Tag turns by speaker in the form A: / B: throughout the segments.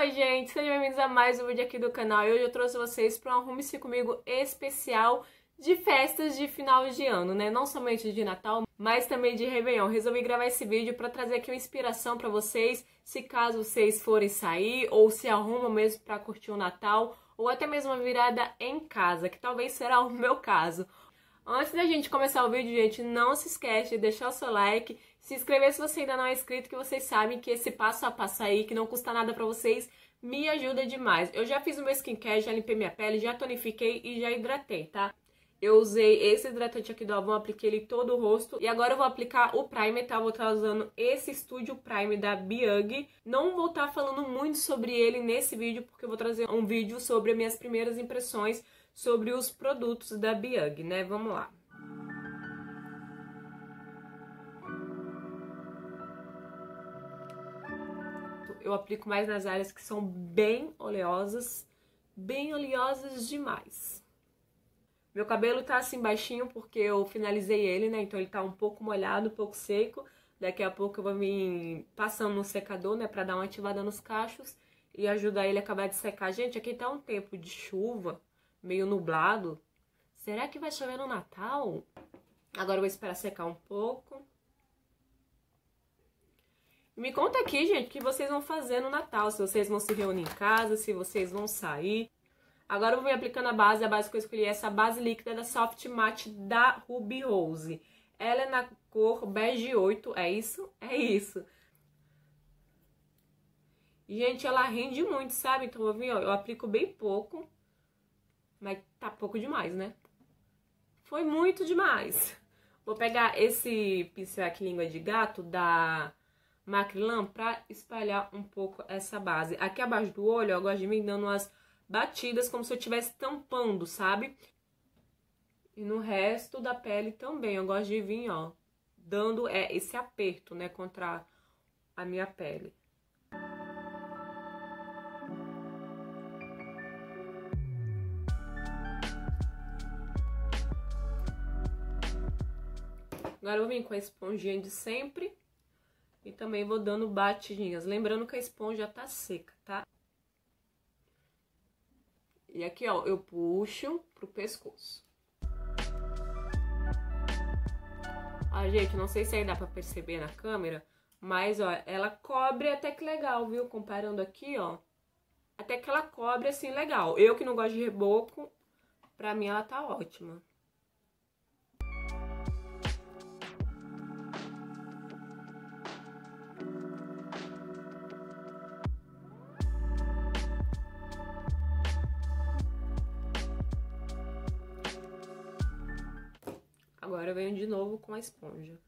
A: Oi gente, sejam bem-vindos a mais um vídeo aqui do canal e hoje eu trouxe vocês para um Arrume-se Comigo especial de festas de final de ano, né? Não somente de Natal, mas também de Réveillon. Resolvi gravar esse vídeo para trazer aqui uma inspiração para vocês, se caso vocês forem sair ou se arrumam mesmo para curtir o Natal ou até mesmo uma virada em casa, que talvez será o meu caso. Antes da gente começar o vídeo, gente, não se esquece de deixar o seu like se inscrever se você ainda não é inscrito, que vocês sabem que esse passo a passo aí, que não custa nada para vocês, me ajuda demais. Eu já fiz o meu skincare, já limpei minha pele, já tonifiquei e já hidratei, tá? Eu usei esse hidratante aqui do Avon, apliquei ele todo o rosto. E agora eu vou aplicar o primer, tá? vou estar usando esse Studio Prime da Biang. Não vou estar falando muito sobre ele nesse vídeo, porque eu vou trazer um vídeo sobre minhas primeiras impressões sobre os produtos da Biang, né? Vamos lá. eu aplico mais nas áreas que são bem oleosas, bem oleosas demais. Meu cabelo tá assim baixinho porque eu finalizei ele, né? Então ele tá um pouco molhado, um pouco seco. Daqui a pouco eu vou vir passando no secador, né? Pra dar uma ativada nos cachos e ajudar ele a acabar de secar. Gente, aqui tá um tempo de chuva, meio nublado. Será que vai chover no Natal? Agora eu vou esperar secar um pouco. Me conta aqui, gente, o que vocês vão fazer no Natal. Se vocês vão se reunir em casa, se vocês vão sair. Agora eu vou vir aplicando a base. A base que eu escolhi é essa base líquida da Soft Matte da Ruby Rose. Ela é na cor bege 8, é isso? É isso. Gente, ela rende muito, sabe? Então eu, vim, ó, eu aplico bem pouco. Mas tá pouco demais, né? Foi muito demais. Vou pegar esse pincel aqui língua de gato da Macrilã para espalhar um pouco essa base. Aqui abaixo do olho, ó, eu gosto de vir dando umas batidas como se eu estivesse tampando, sabe? E no resto da pele também, eu gosto de vir, ó, dando é, esse aperto, né, contra a minha pele. Agora eu vim com a esponjinha de sempre e também vou dando batidinhas. Lembrando que a esponja tá seca, tá? E aqui, ó, eu puxo pro pescoço. Ah, gente, não sei se aí dá pra perceber na câmera, mas, ó, ela cobre até que legal, viu? Comparando aqui, ó, até que ela cobre, assim, legal. Eu que não gosto de reboco, pra mim ela tá ótima. Agora eu venho de novo com a esponja.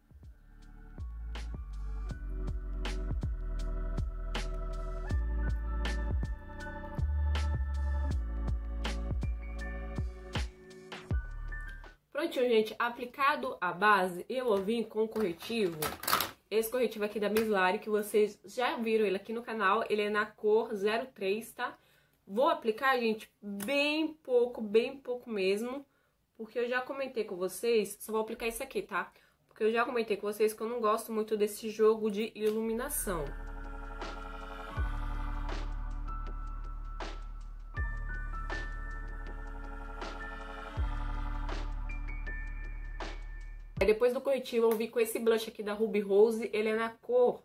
A: Prontinho, gente. Aplicado a base, eu vou vir com o corretivo. Esse corretivo aqui da Mislari, que vocês já viram ele aqui no canal. Ele é na cor 03, tá? Vou aplicar, gente, bem pouco, bem pouco mesmo. Porque eu já comentei com vocês, só vou aplicar isso aqui, tá? Porque eu já comentei com vocês que eu não gosto muito desse jogo de iluminação. Depois do corretivo, eu vi com esse blush aqui da Ruby Rose, ele é na cor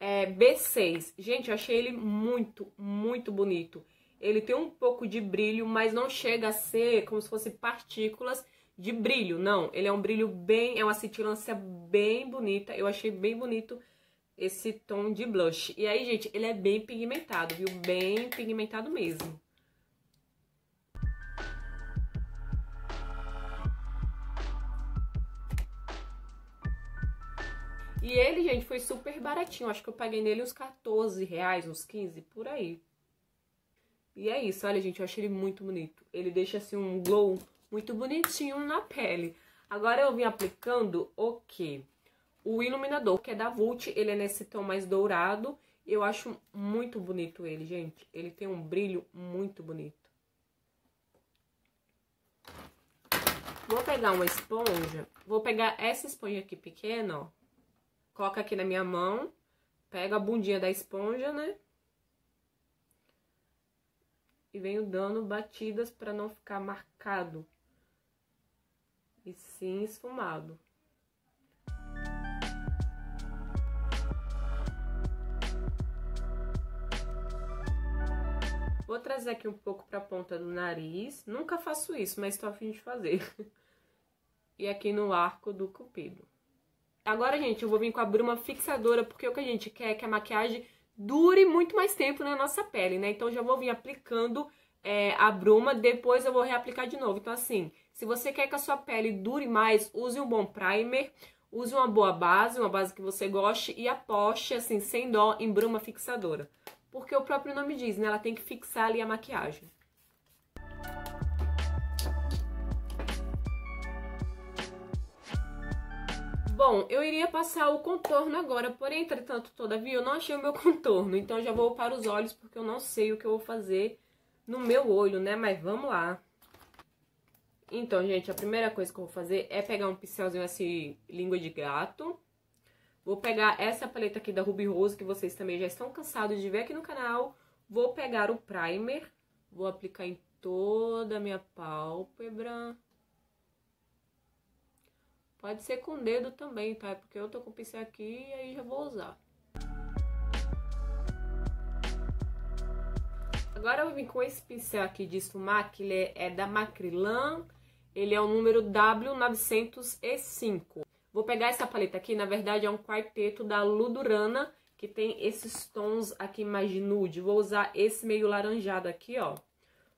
A: é, B6. Gente, eu achei ele muito, muito bonito ele tem um pouco de brilho, mas não chega a ser como se fosse partículas de brilho, não. Ele é um brilho bem, é uma cintilância bem bonita. Eu achei bem bonito esse tom de blush. E aí, gente, ele é bem pigmentado, viu? Bem pigmentado mesmo. E ele, gente, foi super baratinho. Acho que eu paguei nele uns 14 reais, uns 15, por aí. E é isso, olha gente, eu achei ele muito bonito. Ele deixa assim um glow muito bonitinho na pele. Agora eu vim aplicando o que? O iluminador, que é da Vult, ele é nesse tom mais dourado. Eu acho muito bonito ele, gente. Ele tem um brilho muito bonito. Vou pegar uma esponja, vou pegar essa esponja aqui pequena, ó. Coloca aqui na minha mão, pega a bundinha da esponja, né? e venho dando batidas para não ficar marcado e sim esfumado. Vou trazer aqui um pouco para a ponta do nariz. Nunca faço isso, mas estou a fim de fazer. e aqui no arco do cupido. Agora, gente, eu vou vir com a bruma fixadora, porque o que a gente quer é que a maquiagem dure muito mais tempo na nossa pele, né? Então já vou vir aplicando é, a bruma, depois eu vou reaplicar de novo. Então assim, se você quer que a sua pele dure mais, use um bom primer, use uma boa base, uma base que você goste e aposte, assim, sem dó, em bruma fixadora. Porque o próprio nome diz, né? Ela tem que fixar ali a maquiagem. Bom, eu iria passar o contorno agora, porém, entretanto, todavia, eu não achei o meu contorno. Então, já vou para os olhos, porque eu não sei o que eu vou fazer no meu olho, né? Mas vamos lá. Então, gente, a primeira coisa que eu vou fazer é pegar um pincelzinho assim, língua de gato. Vou pegar essa paleta aqui da Ruby Rose, que vocês também já estão cansados de ver aqui no canal. Vou pegar o primer, vou aplicar em toda a minha pálpebra. Pode ser com o dedo também, tá? Porque eu tô com o pincel aqui e aí já vou usar. Agora eu vim com esse pincel aqui de esfumar, que ele é da Macrilan. Ele é o número W905. Vou pegar essa paleta aqui, na verdade é um quarteto da Ludurana, que tem esses tons aqui mais de nude. Vou usar esse meio laranjado aqui, ó,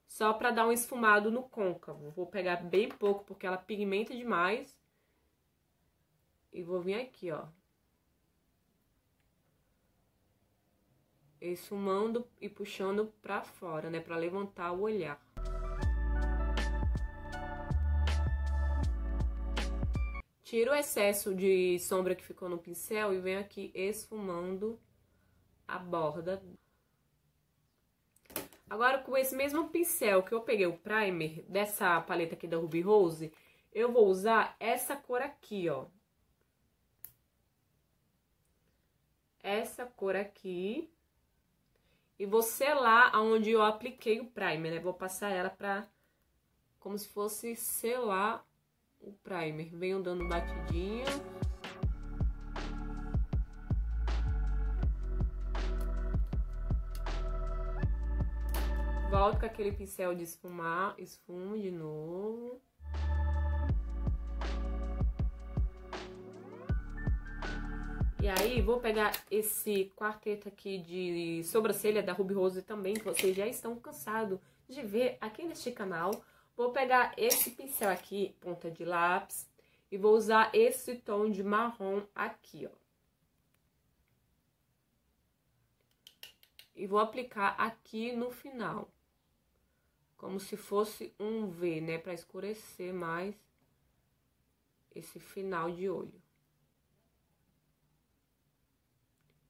A: só pra dar um esfumado no côncavo. Vou pegar bem pouco, porque ela pigmenta demais e vou vir aqui, ó. esfumando e puxando pra fora, né? Pra levantar o olhar. Tiro o excesso de sombra que ficou no pincel e venho aqui esfumando a borda. Agora, com esse mesmo pincel que eu peguei o primer dessa paleta aqui da Ruby Rose, eu vou usar essa cor aqui, ó. essa cor aqui. E vou selar onde eu apliquei o primer, né? Vou passar ela pra... Como se fosse selar o primer. Venho dando batidinha. Volto com aquele pincel de esfumar. Esfumo de novo. E aí, vou pegar esse quarteto aqui de sobrancelha da Ruby Rose também, que vocês já estão cansados de ver aqui neste canal. Vou pegar esse pincel aqui, ponta de lápis, e vou usar esse tom de marrom aqui, ó. E vou aplicar aqui no final. Como se fosse um V, né? Pra escurecer mais esse final de olho.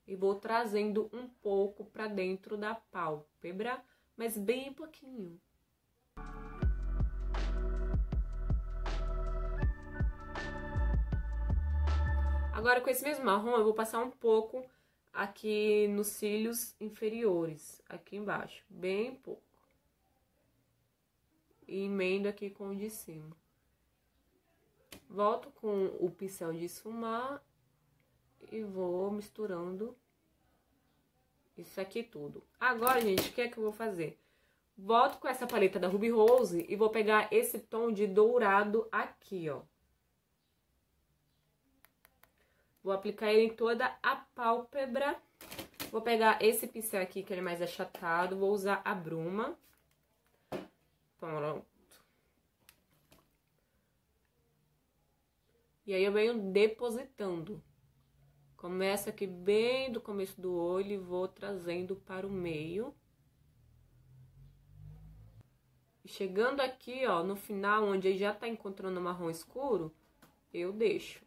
A: e vou trazendo um pouco para dentro da pálpebra, mas bem pouquinho. Agora, com esse mesmo marrom, eu vou passar um pouco aqui nos cílios inferiores, aqui embaixo, bem pouco. E emendo aqui com o de cima. Volto com o pincel de esfumar e vou misturando isso aqui tudo. Agora, gente, o que é que eu vou fazer? Volto com essa paleta da Ruby Rose e vou pegar esse tom de dourado aqui, ó. Vou aplicar ele em toda a pálpebra. Vou pegar esse pincel aqui, que ele é mais achatado, vou usar a bruma. Pronto. E aí eu venho depositando. Começa aqui bem do começo do olho e vou trazendo para o meio. chegando aqui, ó, no final, onde já tá encontrando marrom escuro, eu deixo.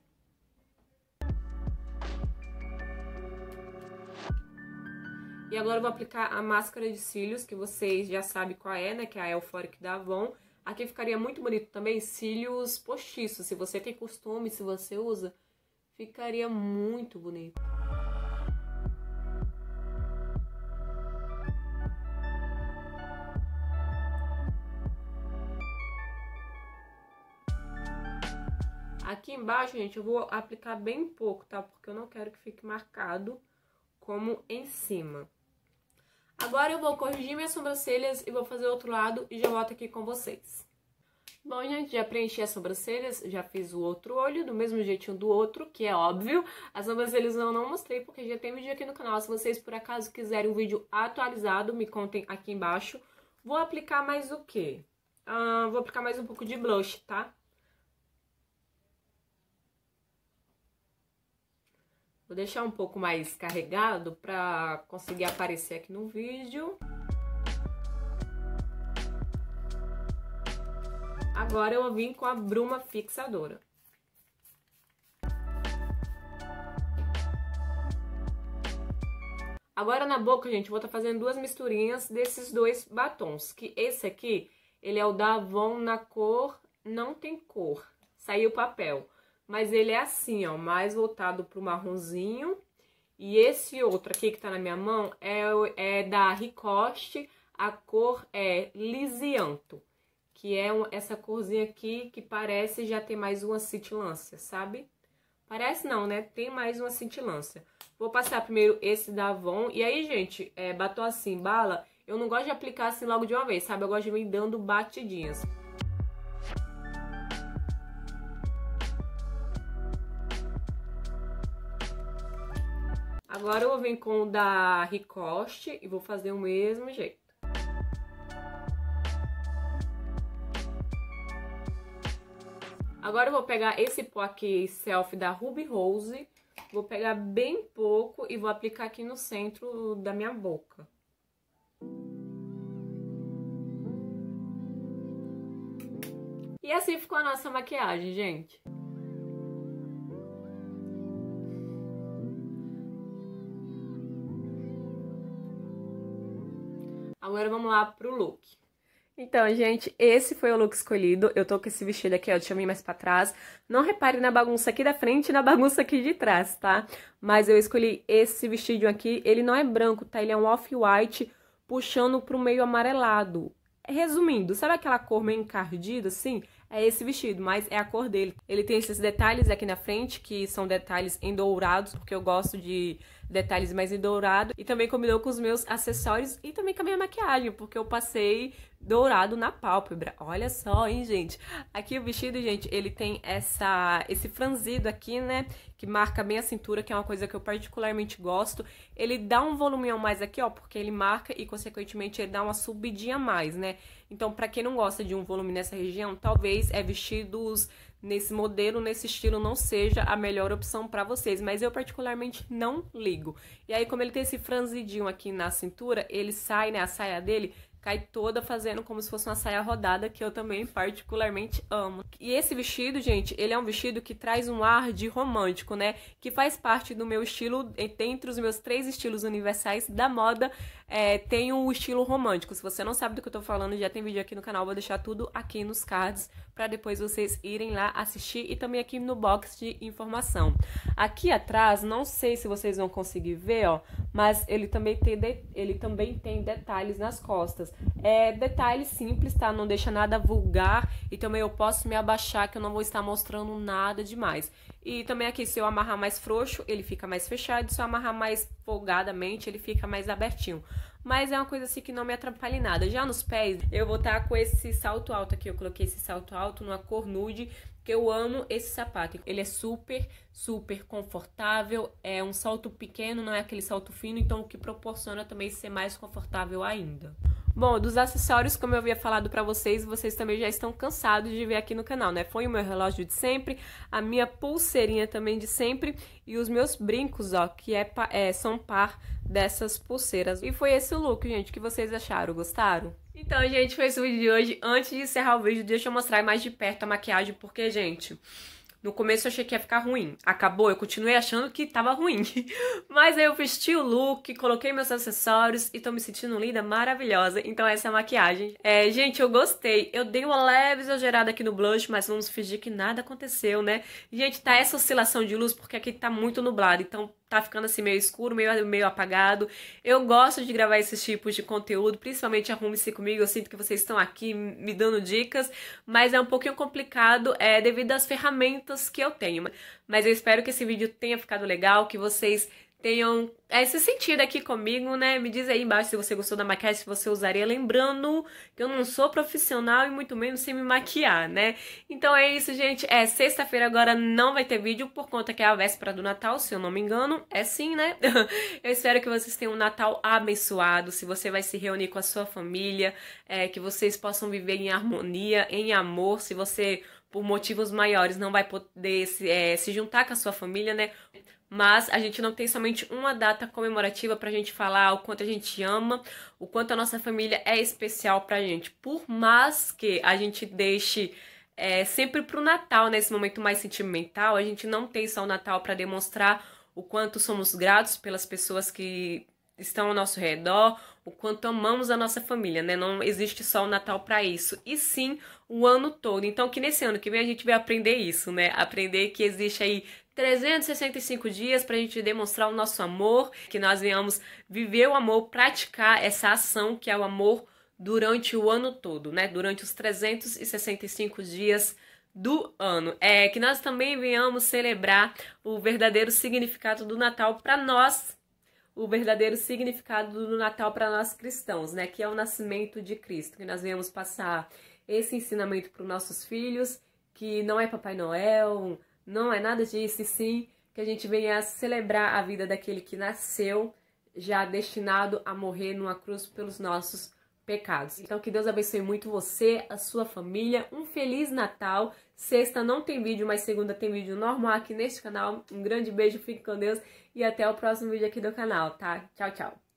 A: E agora eu vou aplicar a máscara de cílios, que vocês já sabem qual é, né? Que é a Euphoric da Avon. Aqui ficaria muito bonito também cílios postiços. Se você tem costume, se você usa Ficaria muito bonito. Aqui embaixo, gente, eu vou aplicar bem pouco, tá? Porque eu não quero que fique marcado como em cima. Agora eu vou corrigir minhas sobrancelhas e vou fazer o outro lado e já volto aqui com vocês. Bom, gente, já preenchi as sobrancelhas, já fiz o outro olho, do mesmo jeitinho do outro, que é óbvio. As sobrancelhas eu não mostrei, porque já tem vídeo aqui no canal. Se vocês, por acaso, quiserem um vídeo atualizado, me contem aqui embaixo. Vou aplicar mais o quê? Ah, vou aplicar mais um pouco de blush, tá? Vou deixar um pouco mais carregado pra conseguir aparecer aqui no vídeo. agora eu vim com a bruma fixadora. Agora na boca, gente, vou estar tá fazendo duas misturinhas desses dois batons. Que esse aqui, ele é o da Avon na cor Não Tem Cor. Saiu o papel. Mas ele é assim, ó, mais voltado pro marronzinho. E esse outro aqui que tá na minha mão é, é da Ricoste. A cor é Lisianto que é essa corzinha aqui que parece já ter mais uma cintilância, sabe? Parece não, né? Tem mais uma cintilância. Vou passar primeiro esse da Avon. E aí, gente, é, batom assim, bala, eu não gosto de aplicar assim logo de uma vez, sabe? Eu gosto de vir dando batidinhas. Agora eu vou vir com o da Ricoste e vou fazer o mesmo jeito. Agora eu vou pegar esse pó aqui, Self, da Ruby Rose. Vou pegar bem pouco e vou aplicar aqui no centro da minha boca. E assim ficou a nossa maquiagem, gente. Agora vamos lá pro look. Então, gente, esse foi o look escolhido. Eu tô com esse vestido aqui, ó, deixa eu vir mais pra trás. Não repare na bagunça aqui da frente e na bagunça aqui de trás, tá? Mas eu escolhi esse vestidinho aqui. Ele não é branco, tá? Ele é um off-white puxando pro meio amarelado. Resumindo, sabe aquela cor meio encardida, assim? É esse vestido, mas é a cor dele. Ele tem esses detalhes aqui na frente, que são detalhes em dourados, porque eu gosto de detalhes mais em dourado. E também combinou com os meus acessórios e também com a minha maquiagem, porque eu passei dourado na pálpebra. Olha só, hein, gente? Aqui o vestido, gente, ele tem essa esse franzido aqui, né, que marca bem a cintura, que é uma coisa que eu particularmente gosto. Ele dá um volume a mais aqui, ó, porque ele marca e consequentemente ele dá uma subidinha mais, né? Então, para quem não gosta de um volume nessa região, talvez é vestidos nesse modelo, nesse estilo, não seja a melhor opção para vocês, mas eu particularmente não ligo. E aí, como ele tem esse franzidinho aqui na cintura, ele sai, né, a saia dele cai toda fazendo como se fosse uma saia rodada, que eu também particularmente amo. E esse vestido, gente, ele é um vestido que traz um ar de romântico, né? Que faz parte do meu estilo, dentre os meus três estilos universais da moda, é, tem o um estilo romântico. Se você não sabe do que eu tô falando, já tem vídeo aqui no canal, vou deixar tudo aqui nos cards para depois vocês irem lá assistir e também aqui no box de informação. Aqui atrás, não sei se vocês vão conseguir ver, ó, mas ele também tem, de, ele também tem detalhes nas costas. É detalhe simples, tá? Não deixa nada vulgar e também eu posso me abaixar que eu não vou estar mostrando nada demais. E também aqui, se eu amarrar mais frouxo, ele fica mais fechado. Se eu amarrar mais folgadamente, ele fica mais abertinho mas é uma coisa assim que não me atrapalha em nada. Já nos pés, eu vou estar tá com esse salto alto aqui, eu coloquei esse salto alto numa cor nude, que eu amo esse sapato. Ele é super, super confortável, é um salto pequeno, não é aquele salto fino, então o que proporciona também ser mais confortável ainda. Bom, dos acessórios, como eu havia falado para vocês, vocês também já estão cansados de ver aqui no canal, né? Foi o meu relógio de sempre, a minha pulseirinha também de sempre e os meus brincos, ó, que é, é são par dessas pulseiras. E foi esse o look, gente, que vocês acharam, gostaram? Então, gente, foi esse o vídeo de hoje. Antes de encerrar o vídeo, deixa eu mostrar mais de perto a maquiagem, porque, gente... No começo eu achei que ia ficar ruim. Acabou, eu continuei achando que tava ruim. Mas aí eu vesti o look, coloquei meus acessórios e tô me sentindo linda, maravilhosa. Então essa é a maquiagem. É, gente, eu gostei. Eu dei uma leve exagerada aqui no blush, mas vamos fingir que nada aconteceu, né? Gente, tá essa oscilação de luz porque aqui tá muito nublado, então tá ficando assim meio escuro, meio, meio apagado. Eu gosto de gravar esses tipos de conteúdo, principalmente arrume-se comigo. Eu sinto que vocês estão aqui me dando dicas, mas é um pouquinho complicado é, devido às ferramentas que eu tenho. Mas eu espero que esse vídeo tenha ficado legal, que vocês tenham esse sentido aqui comigo, né? Me diz aí embaixo se você gostou da maquiagem, se você usaria. Lembrando que eu não sou profissional e muito menos sei me maquiar, né? Então é isso, gente. É sexta-feira agora não vai ter vídeo por conta que é a véspera do Natal, se eu não me engano. É sim, né? eu espero que vocês tenham um Natal abençoado, se você vai se reunir com a sua família, é, que vocês possam viver em harmonia, em amor, se você por motivos maiores não vai poder se, é, se juntar com a sua família, né? mas a gente não tem somente uma data comemorativa para a gente falar o quanto a gente ama, o quanto a nossa família é especial para a gente. Por mais que a gente deixe é, sempre para o Natal, nesse né, momento mais sentimental, a gente não tem só o Natal para demonstrar o quanto somos gratos pelas pessoas que estão ao nosso redor, o quanto amamos a nossa família, né? Não existe só o Natal para isso, e sim o ano todo. Então que nesse ano que vem a gente vai aprender isso, né? Aprender que existe aí 365 dias para a gente demonstrar o nosso amor, que nós venhamos viver o amor, praticar essa ação que é o amor durante o ano todo, né? Durante os 365 dias do ano. É que nós também venhamos celebrar o verdadeiro significado do Natal para nós, o verdadeiro significado do Natal para nós cristãos, né? Que é o nascimento de Cristo, que nós venhamos passar esse ensinamento para os nossos filhos, que não é Papai Noel, não é nada disso, e sim que a gente venha celebrar a vida daquele que nasceu já destinado a morrer numa cruz pelos nossos pecados. Então que Deus abençoe muito você, a sua família. Um feliz Natal. Sexta não tem vídeo, mas segunda tem vídeo normal aqui neste canal. Um grande beijo, fique com Deus e até o próximo vídeo aqui do canal, tá? Tchau, tchau.